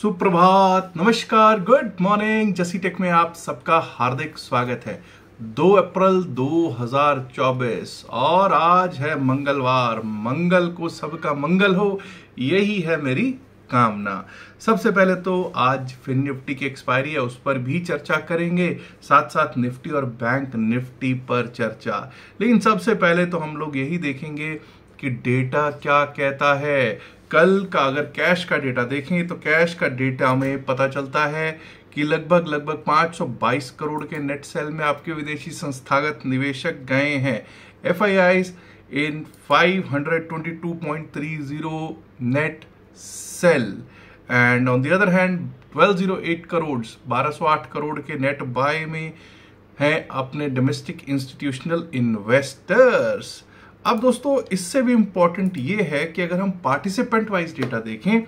सुप्रभात नमस्कार good morning जसी टेक में आप सबका हार्दिक स्वागत है 2 अप्रैल 2024 और आज है मंगलवार मंगल को सबका मंगल हो यही है मेरी कामना सबसे पहले तो आज फिन निफ्टी की एक्सपायरी है उस पर भी चर्चा करेंगे साथ साथ निफ्टी और बैंक निफ्टी पर चर्चा लेकिन सबसे पहले तो हम लोग यही देखेंगे कि डेटा क्या कहता है कल का अगर कैश का डेटा देखें तो कैश का डेटा में पता चलता है कि लगभग लगभग 522 करोड़ के नेट सेल में आपके विदेशी संस्थागत निवेशक गए हैं F in 522.30 net sell and on the other hand 1208 crore 1208 crore के नेट बाय में हैं अपने डोमेस्टिक इंस्टीट्यूशनल इन्वेस्टर्स अब दोस्तों इससे भी इंपॉर्टेंट ये है कि अगर हम पार्टिसिपेंट वाइज डेटा देखें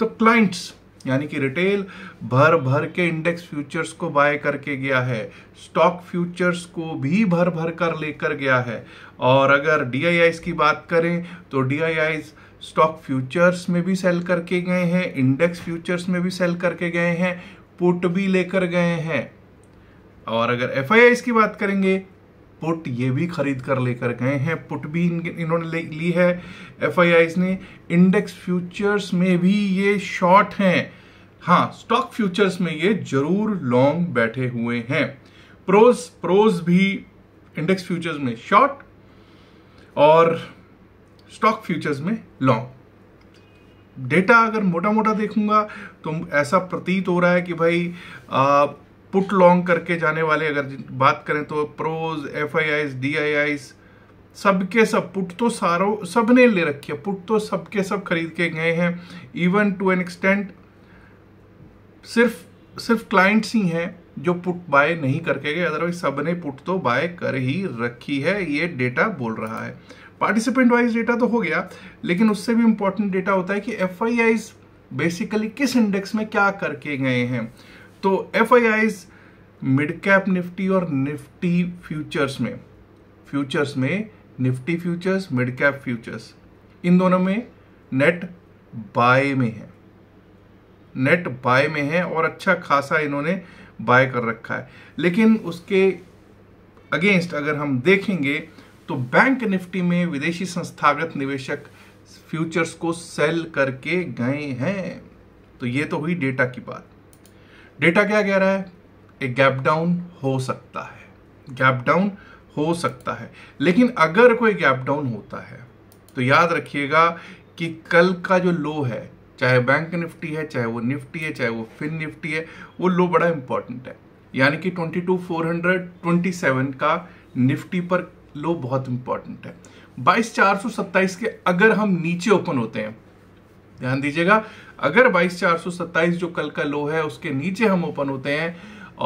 तो क्लाइंट्स यानी कि रिटेल भर भर के इंडेक्स फ्यूचर्स को बाय करके गया है स्टॉक फ्यूचर्स को भी भर भर कर लेकर गया है और अगर डी की बात करें तो डी स्टॉक फ्यूचर्स में भी सेल करके गए हैं इंडेक्स फ्यूचर्स में भी सेल करके गए हैं पुट भी लेकर गए हैं और अगर एफ की बात करेंगे पुट ये भी खरीद कर लेकर गए हैं पुट भी इन्होंने ले, ली है एफ ने इंडेक्स फ्यूचर्स में भी ये शॉर्ट हैं हाँ स्टॉक फ्यूचर्स में ये जरूर लॉन्ग बैठे हुए हैं प्रोज प्रोज भी इंडेक्स फ्यूचर्स में शॉर्ट और स्टॉक फ्यूचर्स में लॉन्ग डेटा अगर मोटा मोटा देखूंगा तो ऐसा प्रतीत हो रहा है कि भाई आ, पुट लॉन्ग करके जाने वाले अगर बात करें तो pros F I I's D I I's सबके सब पुट तो सारो सब ने ले रखी है पुट तो सबके सब खरीद के गए हैं इवन टू एन एक्सटेंट सिर्फ सिर्फ क्लाइंट्स ही हैं जो पुट बाय नहीं करके गए अदरवाइज सब ने पुट तो बाय कर ही रखी है ये डेटा बोल रहा है पार्टिसिपेंट वाइज डेटा तो हो गया लेकिन उससे भी इंपॉर्टेंट डेटा होता है कि एफ बेसिकली किस इंडेक्स में क्या करके गए हैं तो एफ मिड कैप निफ्टी और निफ्टी फ्यूचर्स में फ्यूचर्स में Nifty futures mid cap futures इन दोनों में नेट बाय में है नेट बाय में है और अच्छा खासा इन्होंने बाय कर रखा है लेकिन उसके अगेंस्ट अगर हम देखेंगे तो बैंक निफ्टी में विदेशी संस्थागत निवेशक फ्यूचर्स को सेल करके गए हैं तो ये तो हुई डेटा की बात डेटा क्या कह रहा है एक गैप डाउन हो सकता है गैप डाउन हो सकता है लेकिन अगर कोई गैप डाउन होता है तो याद रखिएगा कि कल का जो लो है चाहे बैंक निफ्टी है चाहे वो निफ्टी है चाहे वो फिन निफ्टी है वो लो बड़ा इंपॉर्टेंट है यानी कि 22,427 का निफ्टी पर लो बहुत इंपॉर्टेंट है बाईस चार सौ सत्ताईस के अगर हम नीचे ओपन होते हैं ध्यान दीजिएगा अगर बाईस चार सौ जो कल का लो है उसके नीचे हम ओपन होते हैं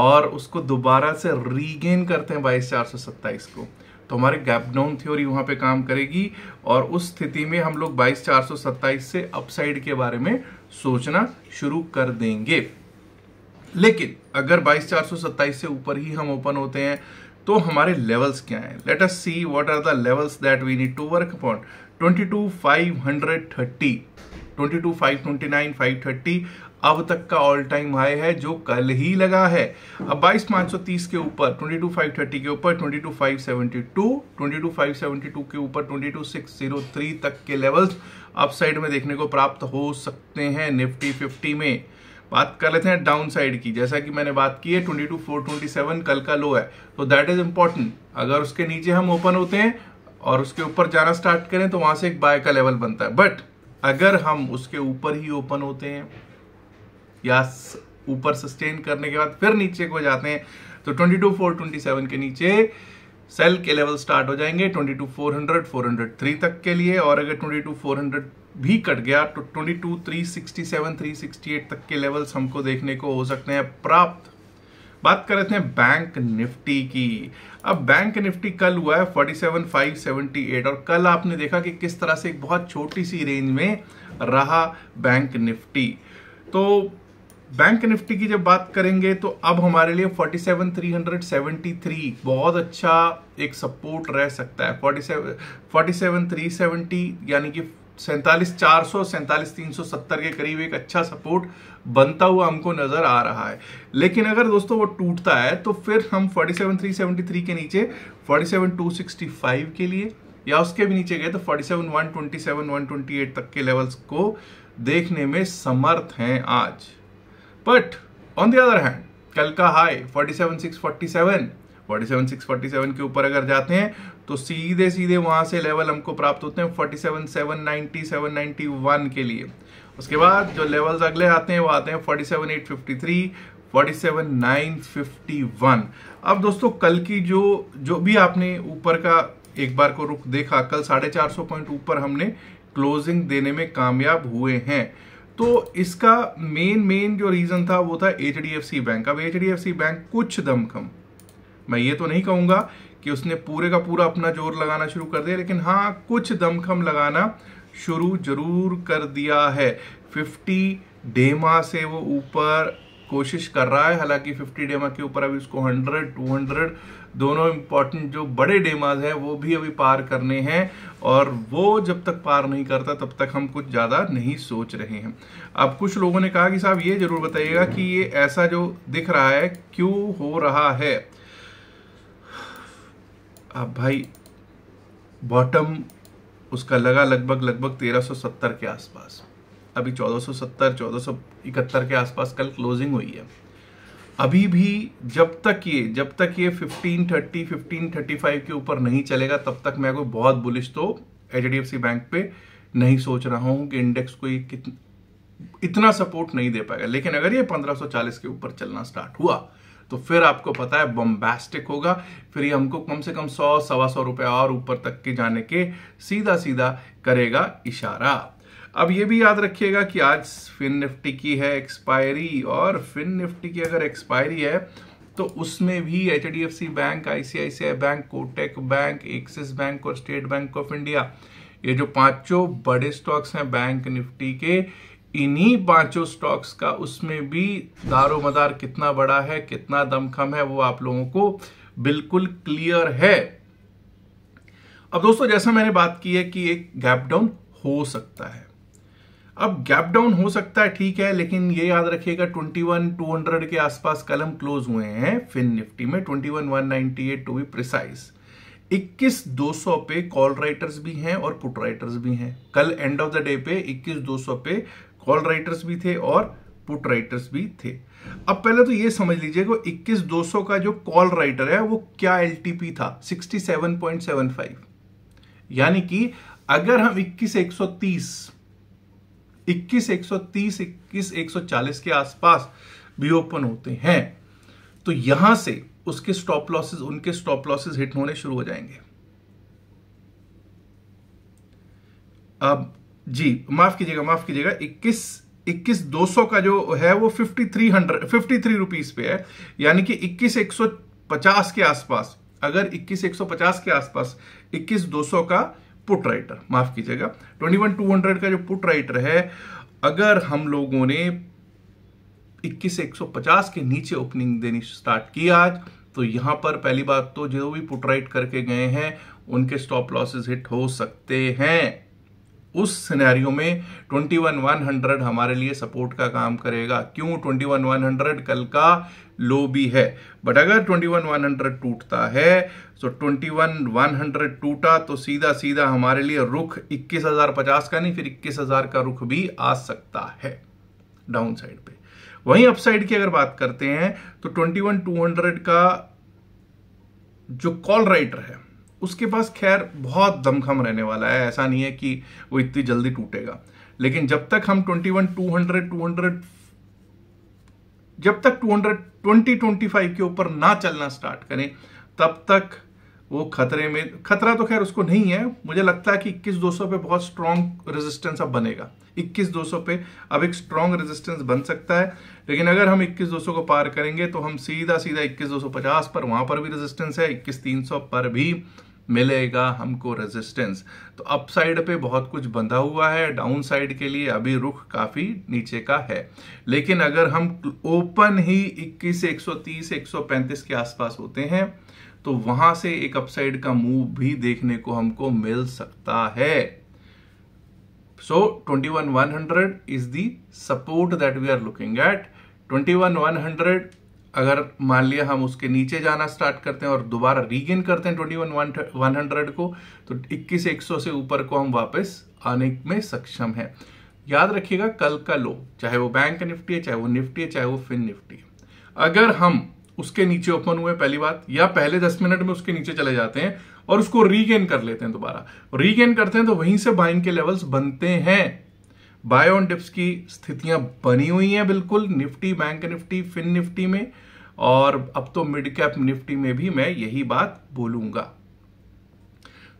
और उसको दोबारा से रीगेन करते हैं बाईस चार सौ सत्ताईस को तो हमारे गैप डाउन थ्योरी वहां पे काम करेगी और उस स्थिति में हम लोग बाईस चार सौ सत्ताईस से अपसाइड के बारे में सोचना शुरू कर देंगे लेकिन अगर बाईस चार सौ सत्ताईस से ऊपर ही हम ओपन होते हैं तो हमारे लेवल्स क्या हैं let us see what are the levels that we need to work upon hundred thirty twenty two five twenty nine five thirty अब तक का ऑल टाइम हाई है जो कल ही लगा है अब बाईस पांच सौ तीस के ऊपर ट्वेंटी टू फाइव थर्टी के ऊपर twenty two five seventy two twenty two five seventy two के ऊपर twenty two six zero three तक के लेवल्स अपसाइड में देखने को प्राप्त हो सकते हैं निफ्टी फिफ्टी में बात कर लेते हैं डाउन साइड की जैसा कि मैंने बात की है twenty two four twenty seven कल का लो है तो दैट इज इंपॉर्टेंट अगर उसके नीचे हम ओपन होते हैं और उसके ऊपर जाना स्टार्ट करें तो वहां से एक बाय का लेवल बनता है बट अगर हम उसके ऊपर ही ओपन होते हैं या ऊपर सस्टेन करने के बाद फिर नीचे को जाते हैं तो twenty two four twenty seven के नीचे सेल के लेवल स्टार्ट हो जाएंगे twenty two four hundred four hundred three तक के लिए और अगर ट्वेंटी टू फोर हंड्रेड भी कट गया तो twenty two three sixty seven three sixty eight तक के लेवल्स हमको देखने को हो सकते हैं प्राप्त बात कर रहे थे बैंक निफ्टी की अब बैंक निफ्टी कल हुआ है 47,578 और कल आपने देखा कि किस तरह से एक बहुत छोटी सी रेंज में रहा बैंक निफ्टी तो बैंक निफ्टी की जब बात करेंगे तो अब हमारे लिए 47,373 बहुत अच्छा एक सपोर्ट रह सकता है 47 47,370 यानी कि सैंतालीस चार सौ सैंतालीस तीन सौ सत्तर के करीब एक अच्छा सपोर्ट बनता हुआ हमको नजर आ रहा है लेकिन अगर दोस्तों वो टूटता है तो फिर हम forty seven three seventy three के नीचे forty seven two sixty five के लिए या उसके भी नीचे गए तो forty seven one twenty seven one twenty eight तक के लेवल्स को देखने में समर्थ हैं आज but on the other hand कल का high forty seven six forty seven forty seven six forty seven के ऊपर अगर जाते हैं तो सीधे सीधे वहां से लेवल हमको प्राप्त होते हैं forty seven seven ninety seven ninety one के लिए उसके बाद जो लेवल्स अगले आते हैं वो आते हैं forty seven eight fifty three forty seven nine fifty one अब दोस्तों कल की जो जो भी आपने ऊपर का एक बार को रुख देखा कल साढ़े चार सौ पॉइंट ऊपर हमने क्लोजिंग देने में कामयाब हुए हैं तो इसका मेन मेन जो रीजन था वो था एच बैंक अब एच बैंक कुछ दमखम मैं ये तो नहीं कहूँगा कि उसने पूरे का पूरा अपना जोर लगाना शुरू कर दिया लेकिन हाँ कुछ दमखम लगाना शुरू जरूर कर दिया है 50 डेमा से वो ऊपर कोशिश कर रहा है हालांकि 50 डेमा के ऊपर अभी उसको 100 200 दोनों इम्पॉर्टेंट जो बड़े डेमाज हैं वो भी अभी पार करने हैं और वो जब तक पार नहीं करता तब तक हम कुछ ज़्यादा नहीं सोच रहे हैं अब कुछ लोगों ने कहा कि साहब ये ज़रूर बताइएगा कि ये ऐसा जो दिख रहा है क्यों हो रहा है अब भाई बॉटम उसका लगा लगभग लगभग 1370 के आसपास अभी 1470 1471 के आसपास कल क्लोजिंग हुई है अभी भी जब तक ये जब तक ये 1530 1535 के ऊपर नहीं चलेगा तब तक मैं कोई बहुत बुलिश तो एच बैंक पे नहीं सोच रहा हूँ कि इंडेक्स को ये इतना सपोर्ट नहीं दे पाएगा लेकिन अगर ये 1540 के ऊपर चलना स्टार्ट हुआ तो फिर आपको पता है बम्बेस्टिक होगा फिर ये हमको कम से कम सौ सवा सौ रुपए और ऊपर तक के जाने के सीधा सीधा करेगा इशारा अब ये भी याद रखिएगा कि आज फिन निफ्टी की है एक्सपायरी और फिन निफ्टी की अगर एक्सपायरी है तो उसमें भी H D F C bank ICICI bank Kotak bank Axis bank और स्टेट बैंक ऑफ इंडिया ये जो पांचों बड़े स्टॉक्स हैं बैंक निफ्टी के इन्हीं पांचों स्टॉक्स का उसमें भी दारो मदार कितना बड़ा है कितना दमखम है वो आप लोगों को बिल्कुल क्लियर है अब दोस्तों जैसा मैंने बात की है कि एक गैप डाउन हो सकता है अब गैप डाउन हो सकता है ठीक है लेकिन ये याद रखिएगा 21 200 के आसपास कलम क्लोज हुए हैं फिन निफ्टी में 21 198 टू बी प्रिसाइज दो सौ पे कॉल राइटर्स भी हैं और पुट राइटर्स भी हैं कल एंड ऑफ द डे पे दो सौ पे कॉल राइटर्स भी थे और पुट राइटर्स भी थे अब पहले तो ये समझ लीजिए कि इक्कीस दो सौ का जो कॉल राइटर है वो क्या एल था 67.75 यानी कि अगर हम इक्कीस एक सौ तीस इक्कीस एक सौ तीस इक्कीस एक सौ चालीस के आसपास भी ओपन होते हैं तो यहां से उसके स्टॉप लॉसेस उनके स्टॉप लॉसेस हिट होने शुरू हो जाएंगे अब जी माफ कीजिएगा माफ कीजिएगा इक्कीस इक्कीस दो सौ का जो है वो fifty three hundred fifty three rupees पे है यानी कि इक्कीस एक सौ पचास के आसपास अगर इक्कीस एक सौ पचास के आसपास इक्कीस दो सौ का पुट राइटर माफ कीजिएगा ट्वेंटी वन टू हंड्रेड का जो पुट राइटर है अगर हम लोगों ने इक्कीस एक सौ पचास के नीचे ओपनिंग देनी स्टार्ट की आज तो यहां पर पहली बात तो जो भी पुट राइट करके गए हैं उनके स्टॉप लॉसेस हिट हो सकते हैं उस सिनेरियो में 21100 हमारे लिए सपोर्ट का काम करेगा क्यों 21100 कल का लो भी है बट अगर 21100 टूटता है तो 21100 टूटा तो सीधा सीधा हमारे लिए रुख 21050 का नहीं फिर 21000 का रुख भी आ सकता है डाउन साइड पे वहीं अपसाइड की अगर बात करते हैं तो 21200 का जो कॉल राइटर है उसके पास खैर बहुत दमखम रहने वाला है ऐसा नहीं है कि वो इतनी जल्दी टूटेगा लेकिन जब तक हम twenty one two hundred two hundred जब तक two hundred twenty twenty five के ऊपर ना चलना स्टार्ट करें तब तक वो खतरे में खतरा तो खैर उसको नहीं है मुझे लगता है कि इक्कीस दो सौ पे बहुत स्ट्रांग रेजिस्टेंस अब बनेगा इक्कीस दो सौ पे अब एक स्ट्रांग रेजिस्टेंस बन सकता है लेकिन अगर हम इक्कीस दो सौ को पार करेंगे तो हम सीधा सीधा इक्कीस दो सौ पचास पर वहां पर भी रेजिस्टेंस है इक्कीस तीन सौ पर भी मिलेगा हमको रेजिस्टेंस तो अप साइड पे बहुत कुछ बंधा हुआ है डाउन साइड के लिए अभी रुख काफी नीचे का है लेकिन अगर हम ओपन ही 21 130 135 के आसपास होते हैं तो वहां से एक अपसाइड का मूव भी देखने को हमको मिल सकता है so is support that we are looking at twenty one one hundred अगर मान लिया हम उसके नीचे जाना स्टार्ट करते हैं और दोबारा रीगेन करते हैं ट्वेंटी वन वन हंड्रेड को तो इक्कीस एक सौ से ऊपर को हम वापस आने में सक्षम है याद रखिएगा कल का लो चाहे वो बैंक निफ्टी है चाहे वो निफ्टी है चाहे वो फिन निफ्टी है अगर हम उसके नीचे ओपन हुए पहली बात या पहले दस मिनट में उसके नीचे चले जाते हैं और उसको रीगेन कर लेते हैं दोबारा रीगेन करते हैं तो वहीं से बाइंग के लेवल्स बनते हैं बाय ऑन डिप्स की स्थितियां बनी हुई हैं बिल्कुल Nifty bank Nifty fin Nifty में और अब तो मिड कैप निफ्टी में भी मैं यही बात बोलूंगा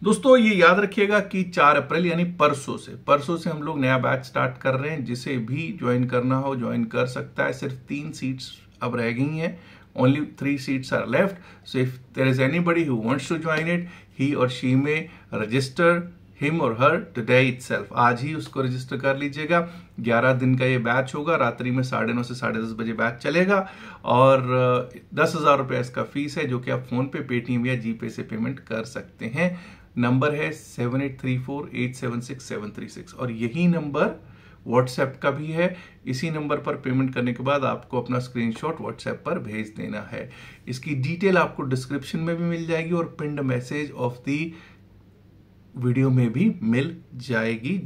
दोस्तों ये याद रखिएगा कि 4 अप्रैल यानी परसों से परसों से हम लोग नया बैच स्टार्ट कर रहे हैं जिसे भी ज्वाइन करना हो ज्वाइन कर सकता है सिर्फ तीन सीट्स अब रह गई हैं three seats are left so if there is anybody who wants to join it he और शी में रजिस्टर हिम और हर टुडे सेल्फ आज ही उसको रजिस्टर कर लीजिएगा 11 दिन का ये बैच होगा रात्रि में साढ़े नौ से साढ़े दस बजे बैच चलेगा और uh, दस हज़ार रुपया इसका फीस है जो कि आप फ़ोन पे पेटीएम या जीपे से पेमेंट कर सकते हैं नंबर है seven eight three four eight seven six seven three six और यही नंबर व्हाट्सएप का भी है इसी नंबर पर पेमेंट करने के बाद आपको अपना स्क्रीनशॉट व्हाट्सएप पर भेज देना है इसकी डिटेल आपको डिस्क्रिप्शन में भी मिल जाएगी और पिंड मैसेज ऑफ दी वीडियो में भी मिल जाएगी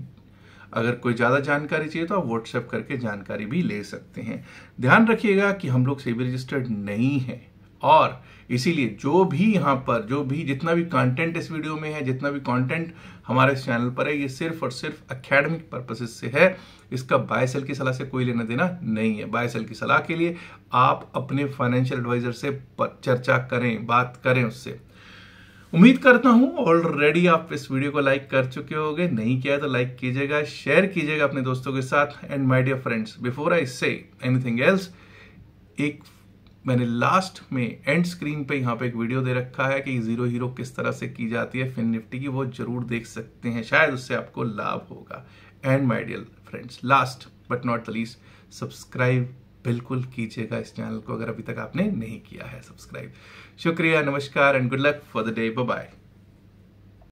अगर कोई ज़्यादा जानकारी चाहिए तो आप व्हाट्सएप करके जानकारी भी ले सकते हैं ध्यान रखिएगा कि हम लोग सेबी रजिस्टर्ड नहीं हैं और इसीलिए जो भी यहाँ पर जो भी जितना भी कंटेंट इस वीडियो में है जितना भी कंटेंट हमारे इस चैनल पर है ये सिर्फ और सिर्फ अकेडमिक पर्पसेस से है इसका बाय सेल की सलाह से कोई लेना देना नहीं है बाय सेल की सलाह के लिए आप अपने फाइनेंशियल एडवाइजर से चर्चा करें बात करें उससे उम्मीद करता हूं ऑलरेडी आप इस वीडियो को लाइक कर चुके होगे नहीं किया तो लाइक कीजिएगा शेयर कीजिएगा अपने दोस्तों के साथ and my dear friends before I say anything else एक मैंने लास्ट में एंड स्क्रीन पे यहाँ पे एक वीडियो दे रखा है कि जीरो हीरो किस तरह से की जाती है फिन निफ्टी की वो जरूर देख सकते हैं शायद उससे आपको लाभ होगा and my dear friends last but not the least subscribe बिल्कुल कीजिएगा इस चैनल को अगर अभी तक आपने नहीं किया है सब्सक्राइब शुक्रिया नमस्कार and good luck for the day bye